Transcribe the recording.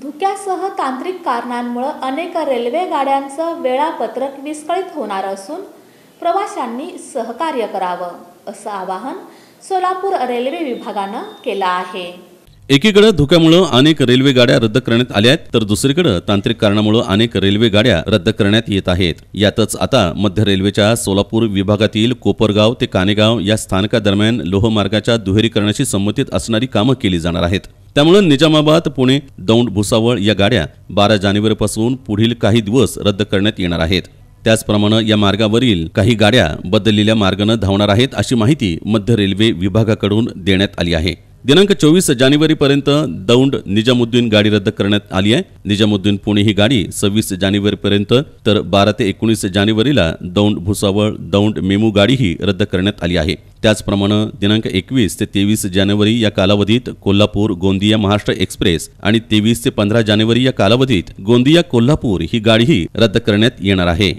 धुक्यासह तांत्रिक कारणांमुळं अनेक रेल्वे गाड्यांचं वेळापत्रक विस्कळीत होणार असून प्रवाशांनी सहकार्य करावं असं आवाहन सोलापूर रेल्वे विभागानं केलं आहे एकीकडे धुक्यामुळं अनेक रेल्वे गाड्या रद्द करण्यात आल्या आहेत तर दुसरीकडे तांत्रिक कारणामुळे अनेक रेल्वे गाड्या रद्द करण्यात येत आहेत यातच आता मध्य रेल्वेच्या सोलापूर विभागातील कोपरगाव ते कानेगाव या स्थानकादरम्यान लोहमार्गाच्या दुहेरीकरणाशी संबंधित असणारी कामं केली जाणार आहेत त्यामुळे निजामाबाद पुणे दौंड भुसावळ या गाड्या बारा जानेवारीपासून पुढील काही दिवस रद्द करण्यात येणार आहेत त्याचप्रमाणे या मार्गावरील काही गाड्या बदललेल्या मार्गानं धावणार आहेत अशी माहिती मध्य रेल्वे विभागाकडून देण्यात आली आहे दिनांक चोवीस जानेवारीपर्यंत दौंड निजामुद्दीन गाडी रद्द करण्यात आली आहे निजामुद्दीन पुणे ही गाडी सव्वीस जानेवारीपर्यंत तर बारा ते एकोणीस जानेवारीला दौंड भुसावळ दौंड मेमू गाडीही रद्द करण्यात आली आहे त्याचप्रमाणे दिनांक एकवीस ते तेवीस जानेवारी या कालावधीत कोल्हापूर गोंदिया महाराष्ट्र एक्सप्रेस आणि तेवीस ते पंधरा जानेवारी या कालावधीत गोंदिया कोल्हापूर ही गाडीही रद्द करण्यात येणार आहे